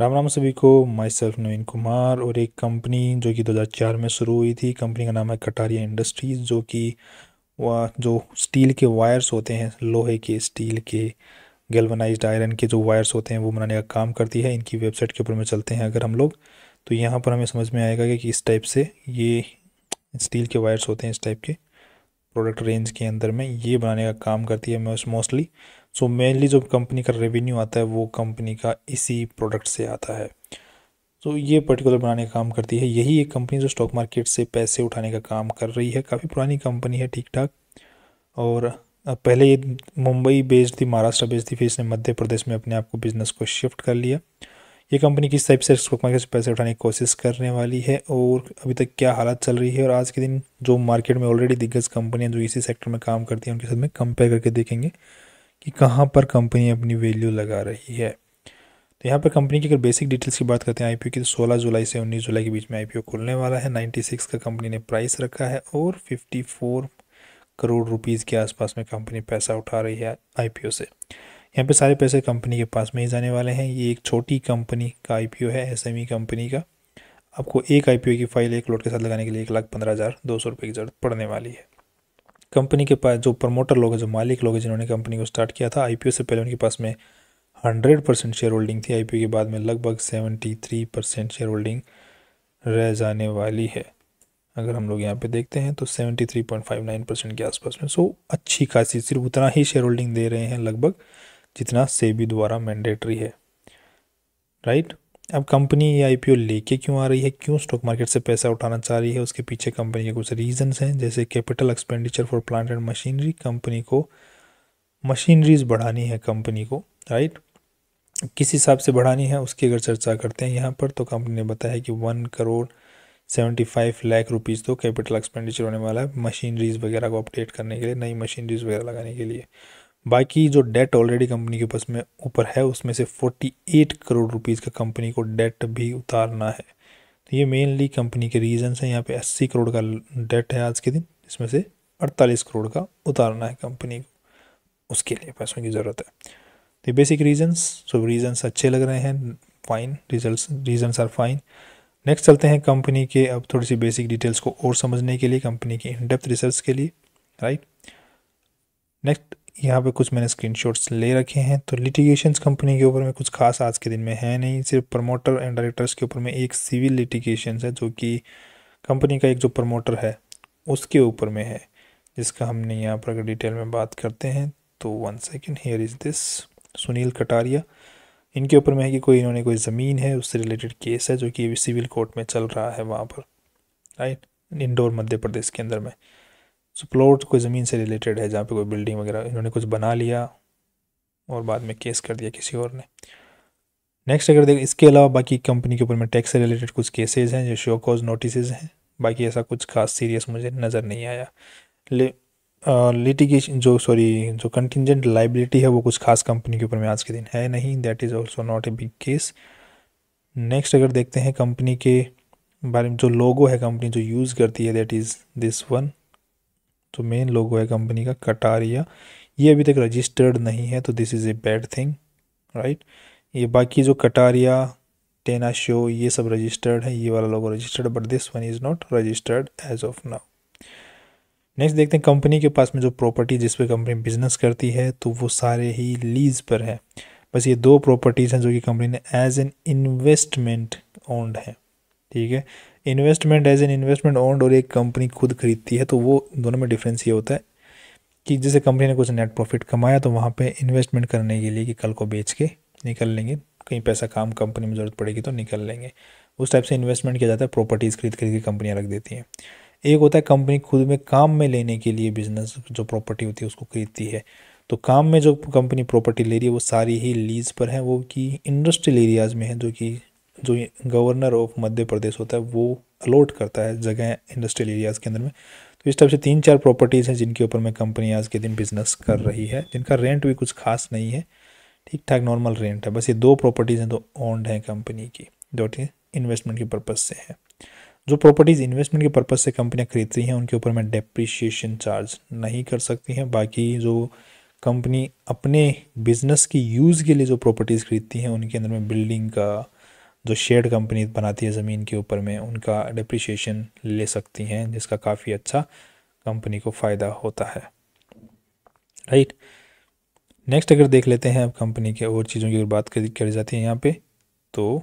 राम राम सभी को my self नवीन कुमार और एक कंपनी जो कि 2004 में शुरू हुई थी कंपनी का नाम है कटारिया इंडस्ट्रीज़ जो कि वह जो स्टील के वायर्स होते हैं लोहे के स्टील के गेलवनाइज आयरन के जो वायर्स होते हैं वो बनाने का काम करती है इनकी वेबसाइट के ऊपर में चलते हैं अगर हम लोग तो यहाँ पर हमें समझ में आएगा कि, किस इस टाइप से ये स्टील के वायर्स होते हैं इस टाइप के प्रोडक्ट रेंज के अंदर में ये बनाने का काम करती है मोस्टली सो मेनली जो कंपनी का रेवेन्यू आता है वो कंपनी का इसी प्रोडक्ट से आता है तो so, ये पर्टिकुलर बनाने का काम करती है यही एक कंपनी जो स्टॉक मार्केट से पैसे उठाने का काम कर रही है काफ़ी पुरानी कंपनी है ठीक ठाक और पहले ये मुंबई बेस्ड थी महाराष्ट्र बेस्ड थी फिर इसने मध्य प्रदेश में अपने आप को बिज़नेस को शिफ्ट कर लिया ये कंपनी किस टाइप से स्टॉक मार्केट से पैसे उठाने की कोशिश करने वाली है और अभी तक क्या हालत चल रही है और आज के दिन जो मार्केट में ऑलरेडी दिग्गज कंपनियाँ जो इसी सेक्टर में काम करती हैं उनके साथ में कंपेयर करके देखेंगे कि कहाँ पर कंपनी अपनी वैल्यू लगा रही है तो यहाँ पर कंपनी की अगर बेसिक डिटेल्स की बात करते हैं आईपीओ की तो 16 जुलाई से 19 जुलाई के बीच में आईपीओ खुलने वाला है 96 का कंपनी ने प्राइस रखा है और 54 करोड़ रुपीज़ के आसपास में कंपनी पैसा उठा रही है आईपीओ से यहाँ पे सारे पैसे कंपनी के पास में ही जाने वाले हैं ये एक छोटी कंपनी का आई है एस कंपनी e का आपको एक आई की फ़ाइल एक लोट के साथ लगाने के लिए एक लाख पंद्रह हज़ार दो सौ रुपये की जरूरत पड़ने वाली है कंपनी के पास जो प्रमोटर लोग हैं जो मालिक लोग हैं जिन्होंने कंपनी को स्टार्ट किया था आईपीओ से पहले उनके पास में हंड्रेड परसेंट शेयर होल्डिंग थी आईपीओ के बाद में लगभग seventy three percent share holding रह जाने वाली है अगर हम लोग यहाँ पे देखते हैं तो seventy three point five nine percent के आसपास में सो अच्छी खासी सिर्फ उतना ही शेयर होल्डिंग दे रहे हैं लगभग जितना सेबी द्वारा मैंडेटरी है राइट अब कंपनी ये आई लेके क्यों आ रही है क्यों स्टॉक मार्केट से पैसा उठाना चाह रही है उसके पीछे कंपनी के कुछ रीजंस हैं जैसे capital expenditure for plant and machinery company को मशीनरीज बढ़ानी है कंपनी को राइट किस हिसाब से बढ़ानी है उसकी अगर चर्चा करते हैं यहाँ पर तो कंपनी ने बताया कि one crore seventy five lakh rupees तो कैपिटल एक्सपेंडिचर होने वाला है मशीनरीज़ वगैरह को अपडेट करने के लिए नई मशीनरीज़ वगैरह लगाने के लिए बाकी जो डेट ऑलरेडी कंपनी के पास में ऊपर है उसमें से 48 करोड़ रुपीज़ का कंपनी को डेट भी उतारना है तो ये मेनली कंपनी के रीजन्स हैं यहाँ पे 80 करोड़ का डेट है आज के दिन इसमें से 48 करोड़ का उतारना है कंपनी को उसके लिए पैसों की ज़रूरत है तो बेसिक रीजन्स सो रीजन्स अच्छे लग रहे हैं fine result reasons are fine next चलते हैं कंपनी के अब थोड़ी सी बेसिक डिटेल्स को और समझने के लिए कंपनी की इन डेप्थ रिसर्च के लिए राइट नेक्स्ट यहाँ पे कुछ मैंने स्क्रीनशॉट्स ले रखे हैं तो लिटिगेशंस कंपनी के ऊपर में कुछ खास आज के दिन में है नहीं सिर्फ प्रमोटर एंड डायरेक्टर्स के ऊपर में एक सिविल लिटिगेशन है जो कि कंपनी का एक जो प्रमोटर है उसके ऊपर में है जिसका हमने यहाँ पर अगर डिटेल में बात करते हैं तो one second here is this Sunil Kataria इनके ऊपर में है कि कोई इन्होंने कोई ज़मीन है उससे रिलेटेड केस है जो कि सिविल कोर्ट में चल रहा है वहाँ पर राइट इंडोर मध्य प्रदेश के अंदर में सो प्लॉट कोई ज़मीन से रिलेटेड है जहाँ पे कोई बिल्डिंग वगैरह इन्होंने कुछ बना लिया और बाद में केस कर दिया किसी और ने नेक्स्ट अगर देख इसके अलावा बाकी कंपनी के ऊपर में टैक्स से रिलेटेड कुछ केसेज हैं जो शो कॉज नोटिस हैं बाकी ऐसा कुछ खास सीरियस मुझे नज़र नहीं आया ले लिटिगेशन जो सॉरी जो कंटिजेंट लाइबिलिटी है वो कुछ खास कंपनी के ऊपर में आज के दिन है नहीं that is also not a big case next अगर देखते हैं कंपनी के बारे में जो लोगो है कंपनी जो यूज़ करती है दैट इज़ दिस वन तो मेन लोगो है कंपनी का कटारिया ये अभी तक रजिस्टर्ड नहीं है तो this is a bad thing right ये बाकी जो कटारिया टेना शो ये सब रजिस्टर्ड है ये वाला logo registered but this one is not registered as of now next देखते हैं कंपनी के पास में जो प्रॉपर्टी जिस पे कंपनी बिजनेस करती है तो वो सारे ही लीज पर है बस ये दो प्रॉपर्टीज़ हैं जो कि कंपनी ने एज एन इन्वेस्टमेंट ओन्ड है ठीक है investment as an investment owned और एक कंपनी खुद खरीदती है तो वो दोनों में डिफरेंस ये होता है कि जैसे कंपनी ने कुछ नेट प्रॉफिट कमाया तो वहाँ पे इन्वेस्टमेंट करने के लिए कि कल को बेच के निकल लेंगे कहीं पैसा काम कंपनी में ज़रूरत पड़ेगी तो निकल लेंगे उस टाइप से इन्वेस्टमेंट किया जाता है प्रॉपर्टीज़ खरीद खरीद के कंपनियाँ रख देती हैं एक होता है कंपनी खुद में काम में लेने के लिए बिजनेस जो प्रॉपर्टी होती है उसको खरीदती है तो काम में जो कंपनी प्रॉपर्टी ले रही है वो सारी ही लीज़ पर है वो कि इंडस्ट्रियल एरियाज़ में है जो कि जो गवर्नर ऑफ मध्य प्रदेश होता है वो अलॉट करता है जगह इंडस्ट्रियल एरियाज़ के अंदर में तो इस टाइप से तीन चार प्रॉपर्टीज़ हैं जिनके ऊपर में कंपनी आज के दिन बिजनेस कर हम्म। रही है जिनका रेंट भी कुछ खास नहीं है ठीक ठाक नॉर्मल रेंट है बस ये दो प्रॉपर्टीज़ हैं तो ओन्ड हैं कंपनी की जो कि इन्वेस्टमेंट के पर्पज़ से है जो प्रॉपर्टीज़ इन्वेस्टमेंट के पर्पज़ से कंपनियाँ खरीदती हैं उनके ऊपर में डेप्रिशिएशन चार्ज नहीं कर सकती हैं बाकी जो कंपनी अपने बिजनेस की यूज़ के लिए जो प्रॉपर्टीज़ खरीदती हैं उनके अंदर में बिल्डिंग का जो शेड कंपनी बनाती है ज़मीन के ऊपर में उनका डिप्रिशिएशन ले सकती हैं जिसका काफ़ी अच्छा कंपनी को फ़ायदा होता है राइट नेक्स्ट अगर देख लेते हैं अब कंपनी के और चीज़ों की अगर बात करी जाती है यहाँ पे तो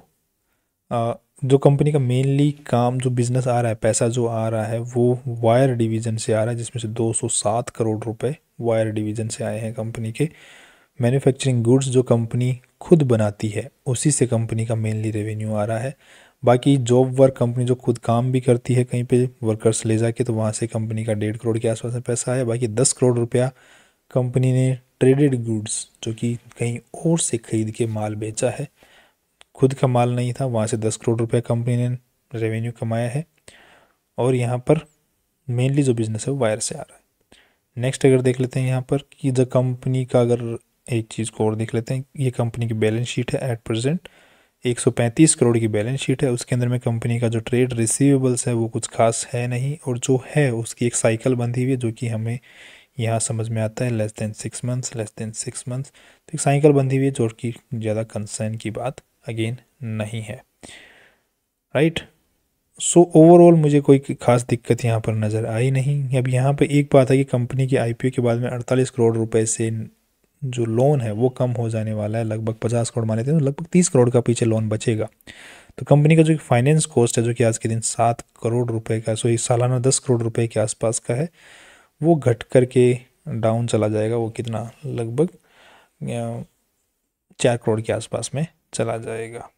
आ, जो कंपनी का मेनली काम जो बिज़नेस आ रहा है पैसा जो आ रहा है वो वायर डिवीज़न से आ रहा है जिसमें से 207 करोड़ रुपए वायर डिवीज़न से आए हैं कंपनी के मैन्युफैक्चरिंग गुड्स जो कंपनी खुद बनाती है उसी से कंपनी का मेनली रेवेन्यू आ रहा है बाकी जॉब वर्क कंपनी जो खुद काम भी करती है कहीं पे वर्कर्स ले जाके तो वहाँ से कंपनी का डेढ़ करोड़ के आसपास में पैसा आया बाकी दस करोड़ रुपया कंपनी ने ट्रेडेड गुड्स जो कि कहीं और से ख़रीद के माल बेचा है खुद का माल नहीं था वहाँ से दस करोड़ रुपया कंपनी ने रेवेन्यू कमाया है और यहाँ पर मेनली जो बिज़नेस है वो वायर से आ रहा है नेक्स्ट अगर देख लेते हैं यहाँ पर कि द कंपनी का अगर एक चीज़ को और देख लेते हैं ये कंपनी की बैलेंस शीट है एट प्रेजेंट 135 करोड़ की बैलेंस शीट है उसके अंदर में कंपनी का जो ट्रेड रिसीवेबल्स है वो कुछ खास है नहीं और जो है उसकी एक साइकिल बंधी हुई है जो कि हमें यहाँ समझ में आता है less than six months less than six months तो एक साइकिल बंधी हुई है जो कि ज़्यादा कंसर्न की बात अगेन नहीं है राइट सो so, ओवरऑल मुझे कोई खास दिक्कत यहाँ पर नज़र आई नहीं अब यहाँ पर एक बात है कि कंपनी की आईपीओ के बाद में अड़तालीस करोड़ रुपए से जो लोन है वो कम हो जाने वाला है लगभग पचास करोड़ माने थे तो लगभग तीस करोड़ का पीछे लोन बचेगा तो कंपनी का जो फाइनेंस कॉस्ट है जो कि आज के दिन सात करोड़ रुपए का सॉरी सालाना दस करोड़ रुपए के आसपास का है वो घट करके डाउन चला जाएगा वो कितना लगभग चार करोड़ के आसपास में चला जाएगा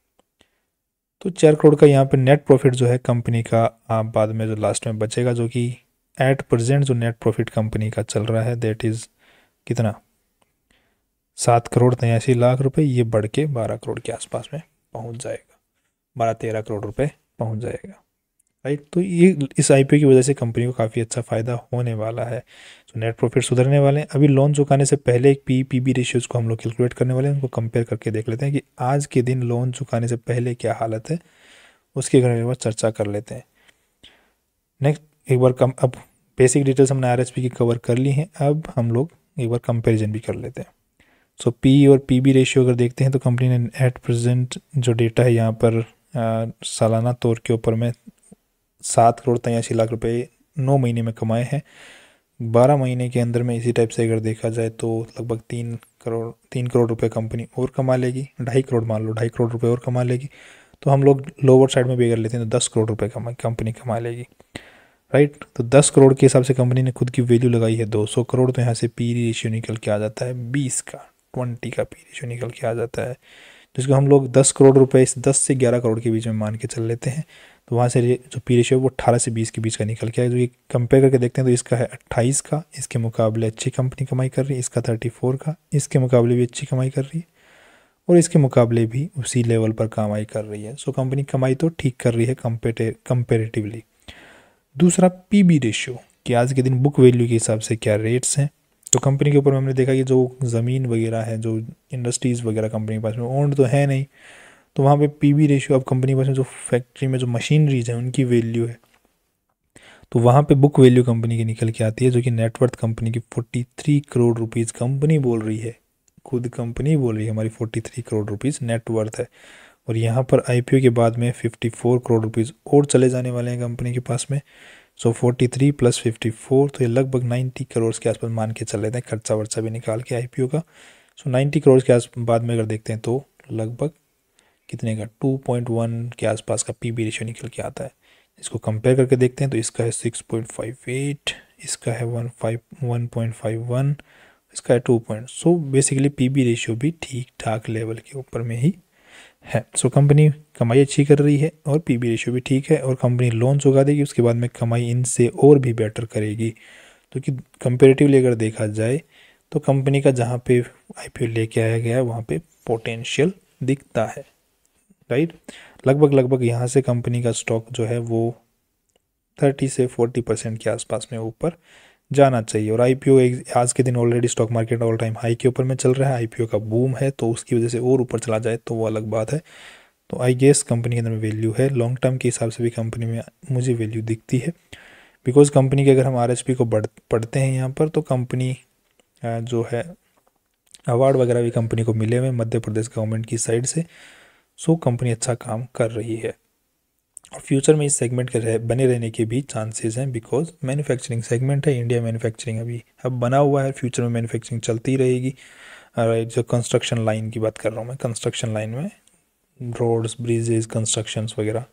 तो चार करोड़ का यहाँ पे नेट प्रॉफिट जो है कंपनी का आप बाद में जो लास्ट में बचेगा जो कि एट प्रेजेंट जो नेट प्रॉफिट कंपनी का चल रहा है दैट इज़ कितना सात करोड़ तेयासी लाख रुपए ये बढ़ के बारह करोड़ के आसपास में पहुंच जाएगा बारह तेरह करोड़ रुपए पहुंच जाएगा राइट तो ये इस आई की वजह से कंपनी को काफ़ी अच्छा फ़ायदा होने वाला है तो नेट प्रॉफिट सुधरने वाले हैं अभी लोन चुकाने से पहले एक पी पी बी रेशियोज़ को हम लोग कैलकुलेट करने वाले हैं उनको कंपेयर करके देख लेते हैं कि आज के दिन लोन चुकाने से पहले क्या हालत है उसके बारे में चर्चा कर लेते हैं नेक्स्ट एक बार कम अब बेसिक डिटेल्स हमने आर की कवर कर ली हैं अब हम लोग एक बार कंपेरिजन भी कर लेते हैं सो so, पी और पी बी रेशियो अगर देखते हैं तो कंपनी ने एट प्रेजेंट जो डेटा है यहाँ पर आ, सालाना तौर के ऊपर में सात करोड़ तयासी लाख रुपए नौ महीने में कमाए हैं बारह महीने के अंदर में इसी टाइप से अगर देखा जाए तो लगभग तीन करोड़ तीन करोड़ रुपए कंपनी और कमा लेगी ढाई करोड़ मान लो ढाई करोड़ रुपए और कमा लेगी तो हम लोग लोअर साइड में भी अगर लेते हैं तो दस करोड़ रुपये कमा कंपनी कमा लेगी राइट तो दस करोड़ के हिसाब से कंपनी ने खुद की वैल्यू लगाई है दो सौ करोड़ तो यहाँ से पी रेशियो निकल के आ जाता है बीस का ट्वेंटी का पी रेशो निकल के आ जाता है जिसको तो हम लोग दस करोड़ रुपए इस दस से ग्यारह करोड़ के बीच में मान के चल लेते हैं तो वहाँ से जो पी रेशो है वो अट्ठारह से बीस के बीच का निकल के आया जो तो ये कंपेयर करके देखते हैं तो इसका है अट्ठाईस का इसके मुकाबले अच्छी कंपनी कमाई कर रही है इसका थर्टी फोर का इसके मुकाबले भी अच्छी कमाई कर रही है और इसके मुकाबले भी उसी लेवल पर कमाई कर रही है सो कंपनी कमाई तो ठीक कर रही है कंपेरेटिवली दूसरा पी बी रेशियो कि आज के दिन बुक वैल्यू के हिसाब से क्या रेट्स हैं तो कंपनी के ऊपर हमने देखा कि जो ज़मीन वगैरह है जो इंडस्ट्रीज़ वगैरह कंपनी के पास में ओन्ड तो है नहीं तो वहाँ पे पीवी रेशियो अब कंपनी के पास में जो फैक्ट्री में जो मशीनरीज है उनकी वैल्यू है तो वहाँ पे बुक वैल्यू कंपनी की निकल के आती है जो कि नेटवर्थ कंपनी की forty three crore rupees company बोल रही है खुद कंपनी बोल रही है हमारी forty three crore rupees net worth है और यहाँ पर ओ के बाद में फिफ्टी फोर करोड़ रुपीज़ और चले जाने वाले हैं कंपनी के पास में सो 43 प्लस फोर तो ये लगभग 90 करोड़ के आसपास मान के चल रहे थे खर्चा वर्चा भी निकाल के आईपीओ का सो so, 90 करोड़ के आस बाद में अगर देखते हैं तो लगभग कितने का 2.1 के आसपास का पी रेशियो निकल के आता है इसको कंपेयर करके देखते हैं तो इसका है 6.58 इसका है one five one point five one इसका है two point so basically P ratio भी ठीक ठाक लेवल के ऊपर में ही है सो so, कंपनी कमाई अच्छी कर रही है और पी बी रेशियो भी ठीक है और कंपनी लोन चुका देगी उसके बाद में कमाई इनसे और भी बेटर करेगी तो कि कंपेरेटिवली अगर देखा जाए तो कंपनी का जहाँ पे आई लेके आया गया है वहाँ पे पोटेंशियल दिखता है राइट लगभग लगभग यहाँ से कंपनी का स्टॉक जो है वो थर्टी से फोर्टी परसेंट के आसपास में ऊपर जाना चाहिए और आई आज के दिन already stock market all time high के ऊपर में चल रहा है आई का बूम है तो उसकी वजह से और ऊपर चला जाए तो वो अलग बात है तो आई गेस कंपनी के अंदर में वैल्यू है लॉन्ग टर्म के हिसाब से भी कंपनी में मुझे वैल्यू दिखती है बिकॉज कंपनी के अगर हम आर को बढ़ पढ़ते हैं यहाँ पर तो कंपनी जो है अवार्ड वगैरह भी कंपनी को मिले हुए मध्य प्रदेश गवर्नमेंट की साइड से सो कंपनी अच्छा काम कर रही है और फ्यूचर में इस सेगमेंट के रह, बने रहने के भी चांसेस हैं बिकॉज मैन्युफैक्चरिंग सेगमेंट है इंडिया मैन्युफैक्चरिंग अभी अब बना हुआ है फ्यूचर में मैन्युफैक्चरिंग चलती रहेगी राइट जो कंस्ट्रक्शन लाइन की बात कर रहा हूँ मैं कंस्ट्रक्शन लाइन में रोड्स ब्रिजेज कंस्ट्रक्शन वगैरह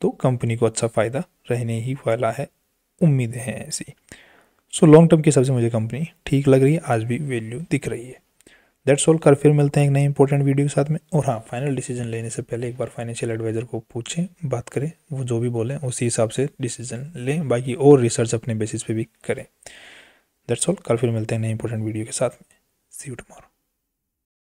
तो कंपनी को अच्छा फ़ायदा रहने ही वाला है उम्मीदें हैं ऐसी सो लॉन्ग टर्म के हिसाब से मुझे कंपनी ठीक लग रही है आज भी वैल्यू दिख रही है दैट्स ऑल कर फिर मिलते हैं एक नए इंपॉर्टेंट वीडियो के साथ में और हाँ फाइनल डिसीजन लेने से पहले एक बार फाइनेंशियल एडवाइज़र को पूछें बात करें वो जो भी बोलें उसी हिसाब से डिसीजन लें बाकी और रिसर्च अपने बेसिस पे भी करें दैट्स ऑल कल फिर मिलते हैं नई इंपॉर्टेंट वीडियो के साथ में सी यू टुमारो